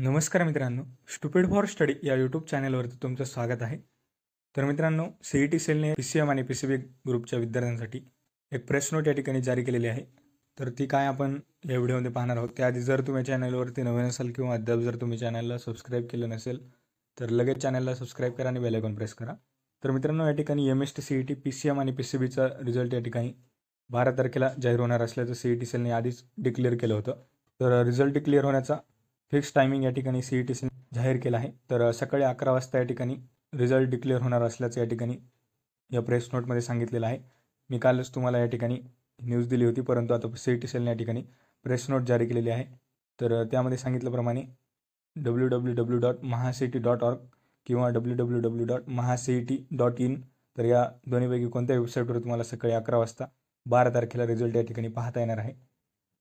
नमस्कार मित्रांनो stupid for study या यूट्यूब चॅनेलवरती तुमचं स्वागत आहे तर मित्रांनो ई टी सेलने पी सी एम आणि पी सी बी ग्रुपच्या विद्यार्थ्यांसाठी एक प्रेस नोट या ठिकाणी जारी केलेली आहे तर ती काय आपण या व्हिडिओमध्ये पाहणार आहोत त्याआधी जर तुम्ही चॅनलवरती नवीन असाल किंवा अद्याप जर तुम्ही चॅनलला सबस्क्राईब केलं नसेल तर लगेच चॅनलला सबस्क्राईब करा आणि बेलायकॉन प्रेस करा तर मित्रांनो या ठिकाणी M S T C E T P C M आणि पी सी बीचा रिझल्ट या ठिकाणी बारा तारखेला जाहीर होणार असल्याचं सी ई टी सेलने आधीच डिक्लेअर केलं होतं तर रिझल्ट डिक्लेअर होण्याचा फिक्स टायमिंग या ठिकाणी सी ई टी सेलने जाहीर केला आहे तर सकाळी अकरा वाजता या ठिकाणी रिझल्ट डिक्लेअर होणार असल्याचं या ठिकाणी या प्रेस नोटमध्ये सांगितलेलं आहे मी कालच तुम्हाला या ठिकाणी न्यूज दिली होती परंतु आता सी ई टी सेलने या ठिकाणी प्रेस नोट जारी केलेली आहे तर त्यामध्ये सांगितल्याप्रमाणे W W W dot Mahacet dot org किंवा W W W dot Mahacet T dot in तर या दोन्हीपैकी कोणत्या वेबसाईटवर तुम्हाला सकाळी अकरा वाजता बारा तारखेला रिझल्ट या ठिकाणी पाहता येणार आहे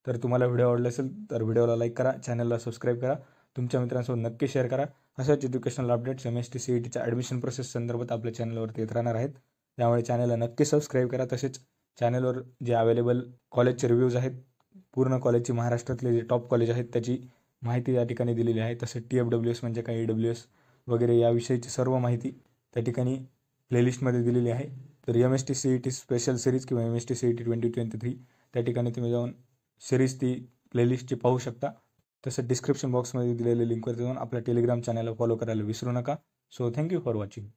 तर तुम्हाला व्हिडिओ आवडला असेल तर व्हिडिओला लाईक करा चॅनलला सबस्क्राईब करा तुमच्या मित्रांसोबत नक्की शेअर करा अशाच educational updates M S T C E टीच्या ॲडमिशन प्रोसेस संदर्भात आपल्या चॅनलवरती येत राहणार आहेत त्यामुळे चॅनलला नक्की सबस्क्राईब करा तसेच चॅनलवर जे अवेलेबल कॉलेजचे रिव्ह्यूज आहेत पूर्ण कॉलेजची महाराष्ट्रातले जे टॉप कॉलेज आहेत त्याची माहिती या ठिकाणी दिलेली आहे तसेच टी एफ डब्ल्यू एस म्हणजे काय ई डब्ल्यू एस वगैरे याविषयीची सर्व माहिती त्या ठिकाणी प्लेलिस्टमध्ये दिलेली आहे तर M S T C E T special series किंवा M S T C E T twenty twenty three त्या ठिकाणी तुम्ही जाऊन सिरीज ती प्लेलिस्टची पाहू शकता तसं डिस्क्रिप्शन बॉक्समध्ये दिलेल्या लिंकवर जाऊन आपल्या टेलिग्राम चॅनलला फॉलो करायला विसरू नका सो थँक्यू फॉर वॉचिंग